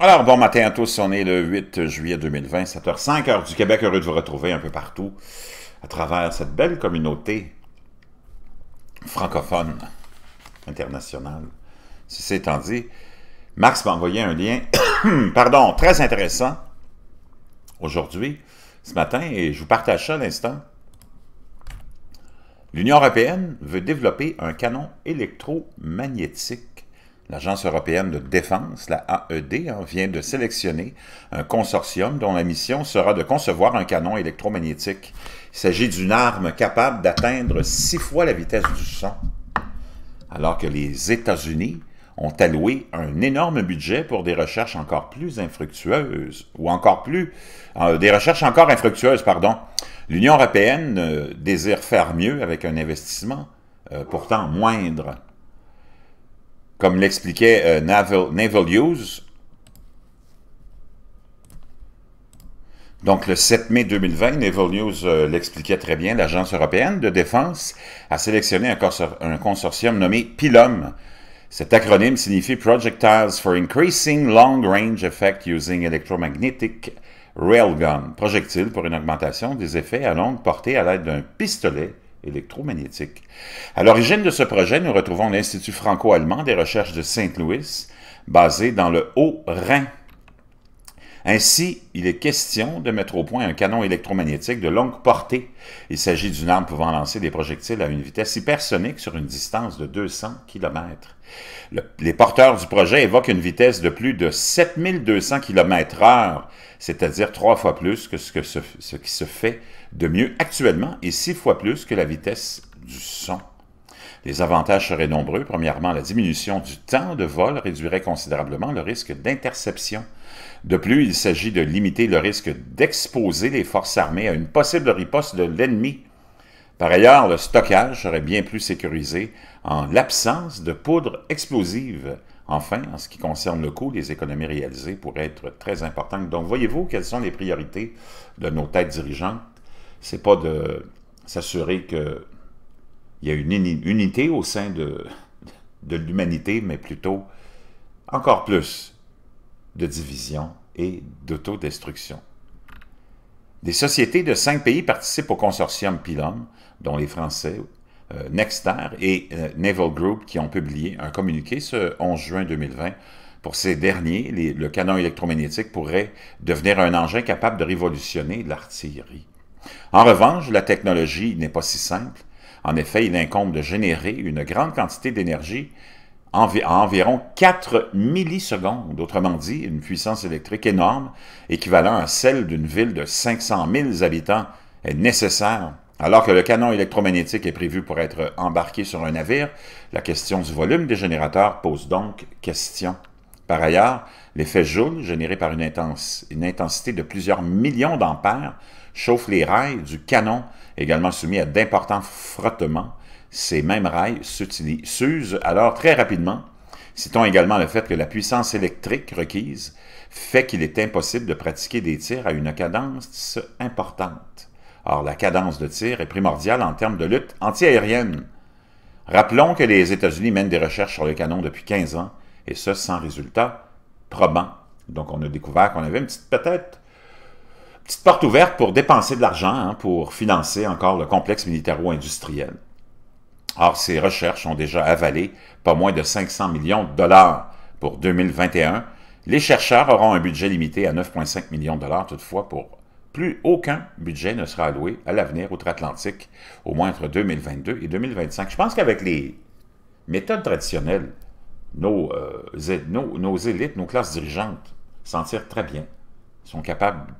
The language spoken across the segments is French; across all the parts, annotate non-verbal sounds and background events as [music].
Alors, bon matin à tous. On est le 8 juillet 2020, 7h05, heure du Québec. Heureux de vous retrouver un peu partout à travers cette belle communauté francophone internationale. c'est étant dit, Max m'a envoyé un lien, [coughs] pardon, très intéressant aujourd'hui, ce matin, et je vous partage ça à l'instant. L'Union européenne veut développer un canon électromagnétique L'Agence européenne de défense, la AED, hein, vient de sélectionner un consortium dont la mission sera de concevoir un canon électromagnétique. Il s'agit d'une arme capable d'atteindre six fois la vitesse du son, alors que les États-Unis ont alloué un énorme budget pour des recherches encore plus infructueuses, ou encore plus, euh, des recherches encore infructueuses, pardon. L'Union européenne euh, désire faire mieux avec un investissement euh, pourtant moindre comme l'expliquait euh, Naval, News, Donc, le 7 mai 2020, Naval News euh, l'expliquait très bien, l'Agence européenne de défense a sélectionné un, un consortium nommé PILOM. Cet acronyme signifie Projectiles for Increasing Long Range Effect Using Electromagnetic Railgun, projectile pour une augmentation des effets à longue portée à l'aide d'un pistolet électromagnétique. À l'origine de ce projet, nous retrouvons l'Institut franco-allemand des recherches de Saint-Louis, basé dans le Haut-Rhin ainsi, il est question de mettre au point un canon électromagnétique de longue portée. Il s'agit d'une arme pouvant lancer des projectiles à une vitesse hypersonique sur une distance de 200 km. les porteurs du projet évoquent une vitesse de plus de 7200 km heure, c'est-à-dire trois fois plus que ce, ce qui se fait de mieux actuellement et six fois plus que la vitesse du son. Les avantages seraient nombreux. Premièrement, la diminution du temps de vol réduirait considérablement le risque d'interception. De plus, il s'agit de limiter le risque d'exposer les forces armées à une possible riposte de l'ennemi. Par ailleurs, le stockage serait bien plus sécurisé en l'absence de poudre explosive. Enfin, en ce qui concerne le coût, les économies réalisées pourraient être très importantes. Donc, voyez-vous quelles sont les priorités de nos têtes dirigeantes. Ce n'est pas de s'assurer que il y a une unité au sein de, de l'humanité, mais plutôt encore plus de division et d'autodestruction. Des sociétés de cinq pays participent au consortium PILOM, dont les Français, euh, Nexter et euh, Naval Group, qui ont publié un communiqué ce 11 juin 2020. Pour ces derniers, le canon électromagnétique pourrait devenir un engin capable de révolutionner l'artillerie. En revanche, la technologie n'est pas si simple. En effet, il incombe de générer une grande quantité d'énergie en à environ 4 millisecondes, autrement dit, une puissance électrique énorme, équivalent à celle d'une ville de 500 000 habitants, est nécessaire alors que le canon électromagnétique est prévu pour être embarqué sur un navire, la question du volume des générateurs pose donc question. Par ailleurs, l'effet Joule, généré par une, intensité de plusieurs millions d'ampères, chauffe les rails du canon, également soumis à d'importants frottements. Ces mêmes rails s'usent alors très rapidement. Citons également le fait que la puissance électrique requise fait qu'il est impossible de pratiquer des tirs à une cadence importante. Or, la cadence de tir est primordiale en termes de lutte antiaérienne. Rappelons que les États-Unis mènent des recherches sur le canon depuis 15 ans et ce, sans résultat probant. Donc, on a découvert qu'on avait une petite, peut-être, petite porte ouverte pour dépenser de l'argent, hein, pour financer encore le complexe militaro-industriel. Or, ces recherches ont déjà avalé pas moins de 500 millions de dollars pour 2021. Les chercheurs auront un budget limité à 9,5 millions de dollars toutefois pour plus aucun budget ne sera alloué à l'avenir outre-Atlantique, au moins entre 2022 et 2025. Je pense qu'avec les méthodes traditionnelles, euh, nos, élites, nos classes dirigeantes s'en tirent très bien. sont capables,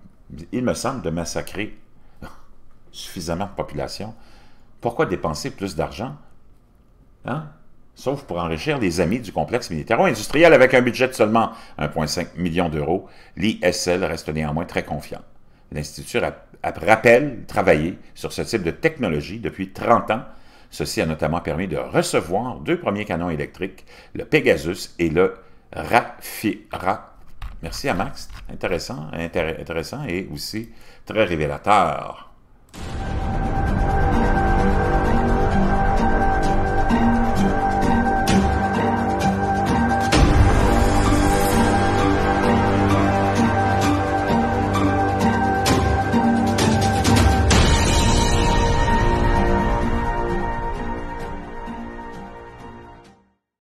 il me semble, de massacrer [laughs] suffisamment de population. Pourquoi dépenser plus d'argent? Hein? Sauf pour enrichir les amis du complexe militaro-industriel avec un budget de seulement 1,5 million d'euros, l'ISL reste néanmoins très confiant. L'Institut rappelle travailler sur ce type de technologie depuis 30 ans Ceci a notamment permis de recevoir deux premiers canons électriques, le Pegasus et le Rafira. Merci à Max, intéressant, intéressant et aussi très révélateur.